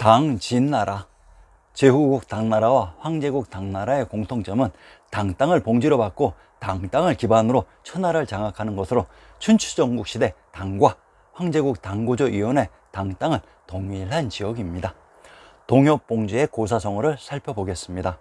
당진나라, 제후국 당나라와 황제국 당나라의 공통점은 당땅을 봉지로 받고 당땅을 기반으로 천하를 장악하는 것으로 춘추전국 시대 당과 황제국 당구조위원회 당땅은 동일한 지역입니다. 동엽봉지의 고사성어를 살펴보겠습니다.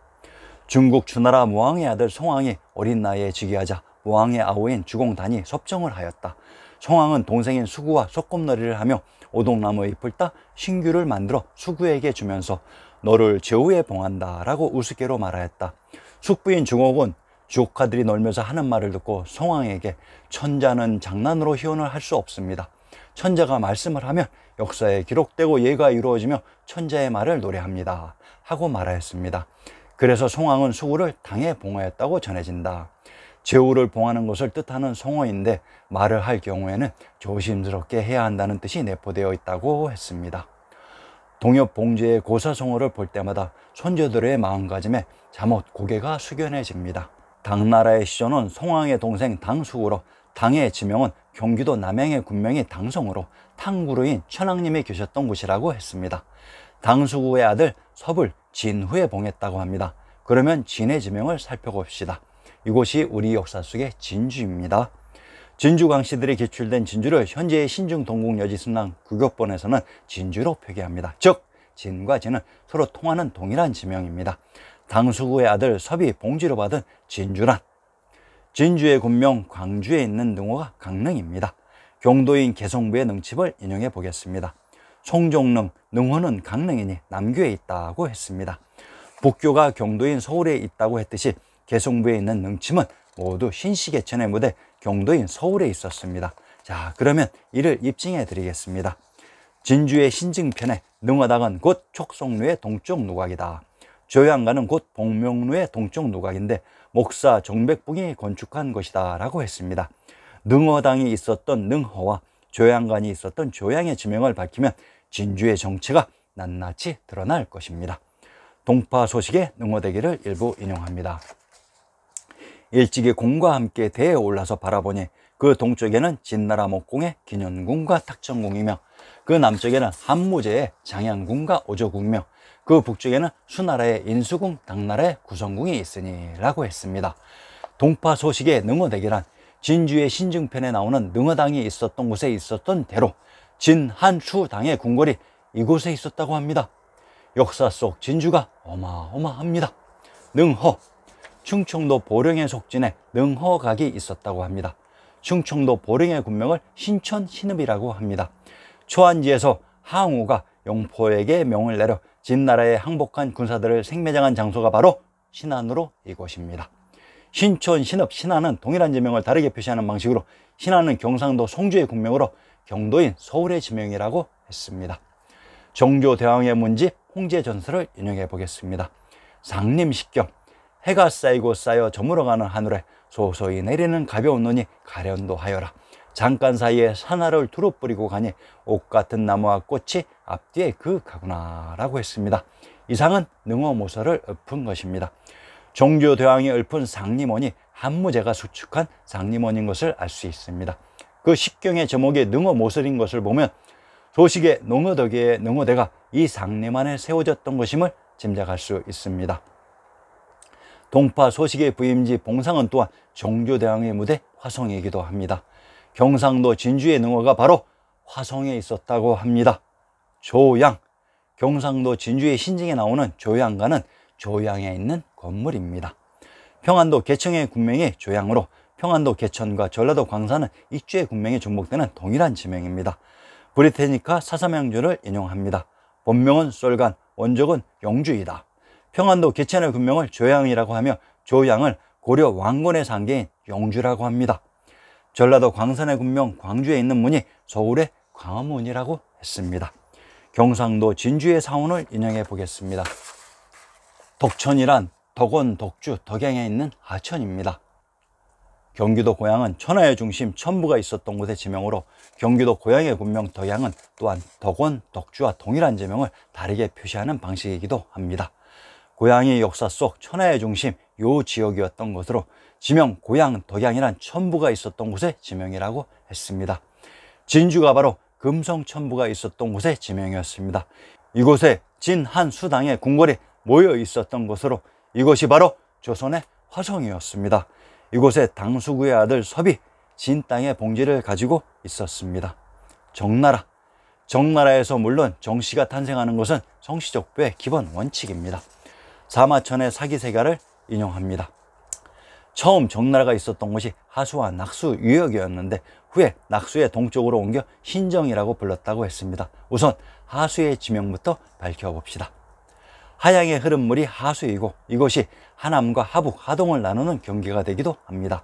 중국 주나라 무왕의 아들 송왕이 어린 나이에 즉위하자 무왕의 아우인 주공단이 섭정을 하였다. 송왕은 동생인 수구와 소꿉놀이를 하며 오동나무 의 잎을 따 신규를 만들어 수구에게 주면서 너를 제후에 봉한다 라고 우스개로 말하였다. 숙부인 중옥은 조카들이 놀면서 하는 말을 듣고 성왕에게 천자는 장난으로 희혼을 할 수 없습니다. 천자가 말씀을 하면 역사에 기록되고 예가 이루어지며 천자의 말을 노래합니다. 하고 말하였습니다. 그래서 송왕은 수구를 당에 봉하였다고 전해진다. 최후를 봉하는 것을 뜻하는 성어인데 말을 할 경우에는 조심스럽게 해야 한다는 뜻이 내포되어 있다고 했습니다. 동엽 봉제의 고사성어를 볼 때마다 손주들의 마음가짐에 잠옷 고개가 숙연해집니다. 당나라의 시조는 송왕의 동생 당숙으로 당의 지명은 경기도 남양의 군명이 당성으로 탕구르인 천왕님이 계셨던 곳이라고 했습니다. 당숙구의 아들 섭을 진후에 봉했다고 합니다. 그러면 진의 지명을 살펴봅시다. 이곳이 우리 역사 속의 진주입니다. 진주광씨들이 기출된 진주를 현재의 신중 동국 여지 순남 국역본에서는 진주로 표기합니다. 즉 진과 진은 서로 통하는 동일한 지명입니다. 당수구의 아들 섭이 봉지로 받은 진주란 진주의 군명 광주에 있는 능호가 강릉입니다. 경도인 개성부의 능칩을 인용해 보겠습니다. 송종릉, 능호는 강릉이니 남교에 있다고 했습니다. 북교가 경도인 서울에 있다고 했듯이 개성부에 있는 능침은 모두 신시개천의 무대 경도인 서울에 있었습니다. 자 그러면 이를 입증해 드리겠습니다. 진주의 신증편에 능화당은 곧 촉성루의 동쪽 누각이다. 조양가는 곧 복명루의 동쪽 누각인데 목사 정백봉이 건축한 것이다 라고 했습니다. 능허당이 있었던 능허와 조양관이 있었던 조양의 지명을 밝히면 진주의 정체가 낱낱이 드러날 것입니다. 동파 소식의 능허대기를 일부 인용합니다. 일찍이 공과 함께 대에 올라서 바라보니 그 동쪽에는 진나라 목공의 기년궁과 탁천궁이며 그 남쪽에는 한무제의 장양궁과 오조궁이며 그 북쪽에는 수나라의 인수궁, 당나라의 구성궁이 있으니라고 했습니다. 동파 소식의 능어대기란 진주의 신증편에 나오는 능어당이 있었던 곳에 있었던 대로 진한수당의 궁궐이 이곳에 있었다고 합니다. 역사 속 진주가 어마어마합니다. 능허, 충청도 보령의 속진에 능허각이 있었다고 합니다. 충청도 보령의 군명을 신천 신읍이라고 합니다. 초안지에서 항우가 영포에게 명을 내려 진나라에 항복한 군사들을 생매장한 장소가 바로 신안으로 이곳입니다. 신촌 신읍 신안은 동일한 지명을 다르게 표시하는 방식으로 신안은 경상도 송주의 국명으로 경도인 서울의 지명이라고 했습니다. 정조대왕의 문지 홍제전설을 인용해 보겠습니다. 상림식경 해가 쌓이고 쌓여 저물어가는 하늘에 소소히 내리는 가벼운 눈이 가련도 하여라. 잠깐 사이에 산하를 두루 뿌리고 가니 옥 같은 나무와 꽃이 앞뒤에 그윽하구나라고 했습니다. 이상은 능어모서를 읊은 것입니다. 종교대왕이 읊은 상림원이 한무제가 수축한 상림원인 것을 알 수 있습니다. 그 식경의 제목이 능어모설인 것을 보면 소식의 농어덕의 능어대가 이 상림 안에 세워졌던 것임을 짐작할 수 있습니다. 동파 소식의 부임지 봉상은 또한 종교대왕의 무대 화성이기도 합니다. 경상도 진주의 능어가 바로 화성에 있었다고 합니다. 조양, 경상도 진주의 신징에 나오는 조양가는 조양에 있는 건물입니다. 평안도 개청의 군명이 조양으로 평안도 개천과 전라도 광산은 익주의 군명에 중복되는 동일한 지명입니다. 브리테니카 사삼양조를 인용합니다. 본명은 솔간, 원적은 영주이다. 평안도 개천의 군명을 조양이라고 하며 조양을 고려 왕건의 상계인 영주라고 합니다. 전라도 광산의 군명 광주에 있는 문이 서울의 광화문이라고 했습니다. 경상도 진주의 사원을 인용해 보겠습니다. 덕천이란 덕원, 덕주, 덕양에 있는 하천입니다. 경기도 고향은 천하의 중심 천부가 있었던 곳의 지명으로 경기도 고향의 군명 덕양은 또한 덕원, 덕주와 동일한 지명을 다르게 표시하는 방식이기도 합니다. 고향의 역사 속 천하의 중심 요 지역이었던 것으로 지명 고향 덕양이란 천부가 있었던 곳의 지명이라고 했습니다. 진주가 바로 금성천부가 있었던 곳의 지명이었습니다. 이곳에 진 한 수당의 궁궐이 모여 있었던 것으로 이곳이 바로 조선의 화성이었습니다. 이곳에 당수구의 아들 섭이 진 땅의 봉지를 가지고 있었습니다. 정나라 정나라에서 물론 정씨가 탄생하는 것은 성씨족부의 기본 원칙입니다. 사마천의 사기세가를 인용합니다. 처음 정나라가 있었던 곳이 하수와 낙수 유역이었는데 후에 낙수의 동쪽으로 옮겨 신정이라고 불렀다고 했습니다. 우선 하수의 지명부터 밝혀봅시다. 하양의 흐름물이 하수이고 이것이 하남과 하북, 하동을 나누는 경계가 되기도 합니다.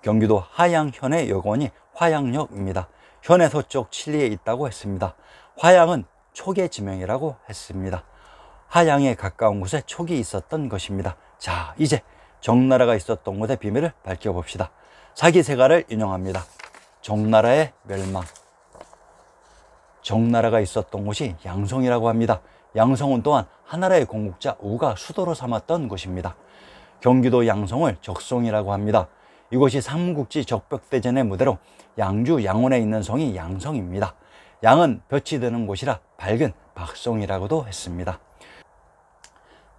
경기도 하양현의 여건이 화양역입니다. 현의 서쪽 칠리에 있다고 했습니다. 화양은 초계 지명이라고 했습니다. 하양에 가까운 곳에 촉이 있었던 것입니다. 자, 이제 정나라가 있었던 곳의 비밀을 밝혀봅시다. 사기세가를 인용합니다. 정나라의 멸망. 정나라가 있었던 곳이 양성이라고 합니다. 양성은 또한 하나라의 공국자 우가 수도로 삼았던 곳입니다. 경기도 양성을 적성이라고 합니다. 이곳이 삼국지 적벽대전의 무대로 양주 양원에 있는 성이 양성입니다. 양은 볕이 드는 곳이라 밝은 박성이라고도 했습니다.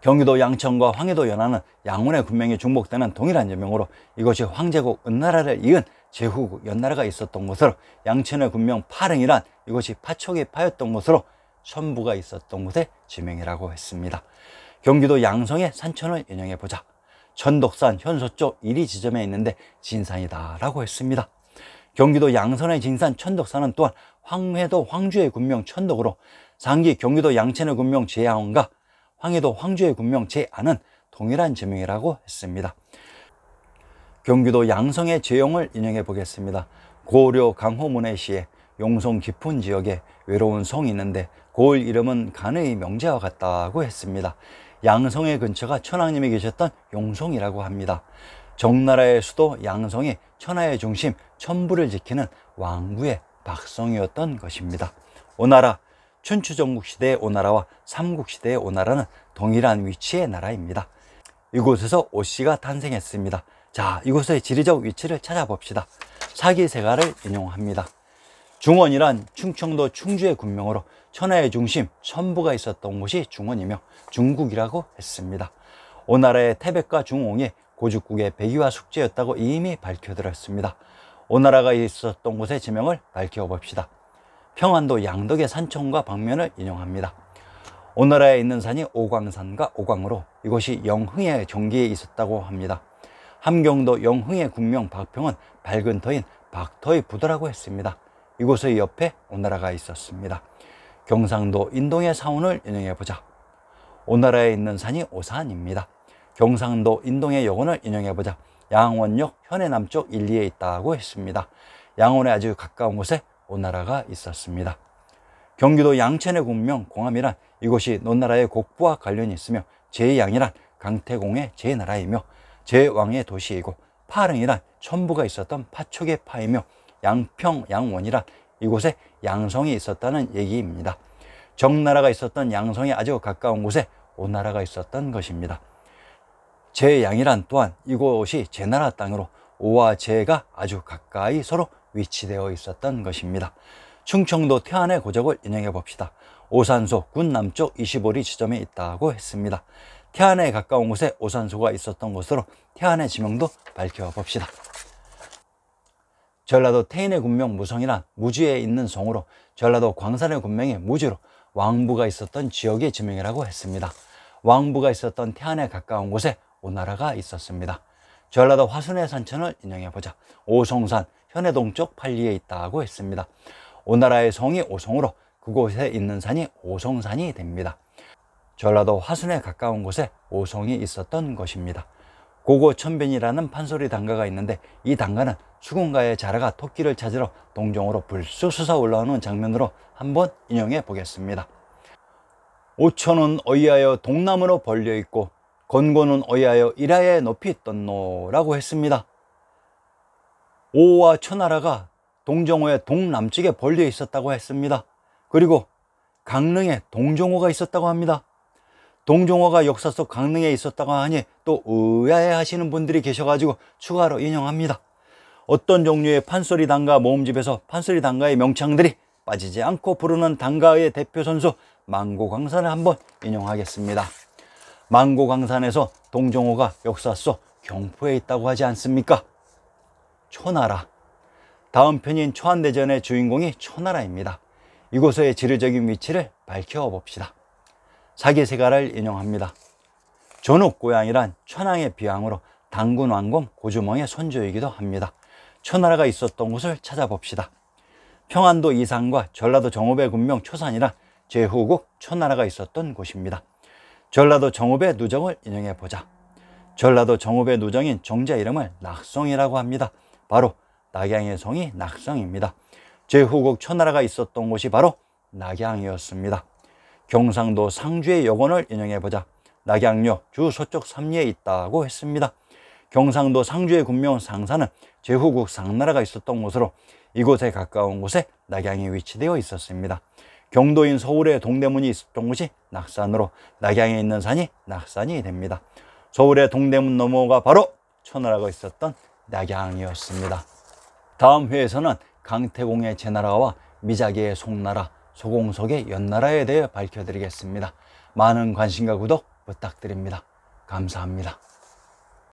경기도 양천과 황해도 연안은 양원의 군명이 중복되는 동일한 제명으로 이것이 황제국 은나라를 이은 제후국 연나라가 있었던 곳으로 양천의 군명 파릉이란 이것이 파촉이 파였던 곳으로 천부가 있었던 곳의 지명이라고 했습니다. 경기도 양성의 산천을 인용해보자. 천독산 현서쪽 이리 지점에 있는데 진산이다 라고 했습니다. 경기도 양성의 진산 천덕산은 또한 황해도 황주의 군명 천덕으로 상기 경기도 양천의 군명 제하원과 황해도 황주의 군명 제안은 동일한 제명이라고 했습니다. 경기도 양성의 제용을 인용해 보겠습니다. 고려 강호문의 시에 용성 깊은 지역에 외로운 성이 있는데 고을 이름은 간의 명제와 같다고 했습니다. 양성의 근처가 천왕님이 계셨던 용성이라고 합니다. 정나라의 수도 양성이 천하의 중심 천부를 지키는 왕구의 박성이었던 것입니다. 오나라 춘추전국 시대의 오나라와 삼국 시대의 오나라는 동일한 위치의 나라입니다. 이곳에서 오씨가 탄생했습니다. 자, 이곳의 지리적 위치를 찾아봅시다. 사기세가를 인용합니다. 중원이란 충청도 충주의 군명으로 천하의 중심 천부가 있었던 곳이 중원이며 중국이라고 했습니다. 오나라의 태백과 중옹이 고죽국의 백의와 숙제였다고 이미 밝혀들었습니다. 오나라가 있었던 곳의 지명을 밝혀봅시다. 평안도 양덕의 산청과 방면을 인용합니다. 오나라에 있는 산이 오광산과 오광으로 이곳이 영흥의 종기에 있었다고 합니다. 함경도 영흥의 국명 박평은 밝은 터인 박터의 부도라고 했습니다. 이곳의 옆에 오나라가 있었습니다. 경상도 인동의 사원을 인용해보자. 오나라에 있는 산이 오산입니다. 경상도 인동의 여원을 인용해보자. 양원역 현해 남쪽 일리에 있다고 했습니다. 양원에 아주 가까운 곳에 오나라가 있었습니다. 경기도 양천의 국명 공함이란 이곳이 논나라의 곡부와 관련이 있으며 제양이란 강태공의 제나라이며 제왕의 도시이고 파릉이란 천부가 있었던 파촉의 파이며 양평 양원이란 이곳에 양성이 있었다는 얘기입니다. 정나라가 있었던 양성에 아주 가까운 곳에 오나라가 있었던 것입니다. 제양이란 또한 이곳이 제나라 땅으로 오와 제가 아주 가까이 서로 위치되어 있었던 것입니다. 충청도 태안의 고적을 인용해 봅시다. 오산소 군 남쪽 25리 지점에 있다고 했습니다. 태안에 가까운 곳에 오산소가 있었던 것으로 태안의 지명도 밝혀봅시다. 전라도 태인의 군명 무성이란 무주에 있는 성으로 전라도 광산의 군명이 무주로 왕부가 있었던 지역의 지명이라고 했습니다. 왕부가 있었던 태안에 가까운 곳에 오나라가 있었습니다. 전라도 화순의 산천을 인용해보자. 오송산, 현해동 쪽 팔리에 있다고 했습니다. 오나라의 성이 오성으로 그곳에 있는 산이 오성산이 됩니다. 전라도 화순에 가까운 곳에 오성이 있었던 것입니다. 고고천변이라는 판소리 단가가 있는데 이 단가는 수군가의 자라가 토끼를 찾으러 동정으로 불쑥 솟아 올라오는 장면으로 한번 인용해 보겠습니다. 오천은 어이하여 동남으로 벌려 있고 건고는 어이하여 이라에 높이 떴노라고 했습니다. 오와 천하라가 동정호의 동남쪽에 벌려 있었다고 했습니다. 그리고 강릉에 동정호가 있었다고 합니다. 동정호가 역사 속 강릉에 있었다고 하니 또 의아해 하시는 분들이 계셔가지고 추가로 인용합니다. 어떤 종류의 판소리 단가 모음집에서 판소리 단가의 명창들이 빠지지 않고 부르는 단가의 대표 선수 망고광산을 한번 인용하겠습니다. 망고광산에서 동정호가 역사 속 경포에 있다고 하지 않습니까? 초나라. 다음 편인 초한대전의 주인공이 초나라입니다. 이곳의 지리적인 위치를 밝혀봅시다. 사기세가를 인용합니다. 전옥 고양이란천왕의 비양으로 당군 왕검 고주몽의 손주이기도 합니다. 초나라가 있었던 곳을 찾아봅시다. 평안도 이산과 전라도 정읍의 군명 초산이라 제후국 초나라가 있었던 곳입니다. 전라도 정읍의 누정을 인용해 보자. 전라도 정읍의 누정인 정자 이름을 낙송이라고 합니다. 바로 낙양의 성이 낙성입니다. 제 후국 천나라가 있었던 곳이 바로 낙양이었습니다. 경상도 상주의 여건을 인용해보자 낙양요 주 서쪽 삼리에 있다고 했습니다. 경상도 상주의 군명 상사는 제후국 상나라가 있었던 곳으로 이곳에 가까운 곳에 낙양이 위치되어 있었습니다. 경도인 서울의 동대문이 있었던 곳이 낙산으로 낙양에 있는 산이 낙산이 됩니다. 서울의 동대문 너머가 바로 천하라가 있었던 낙양이었습니다. 다음 회에서는 강태공의 제나라와 미자기의 송나라, 소공석의 연나라에 대해 밝혀드리겠습니다. 많은 관심과 구독 부탁드립니다. 감사합니다.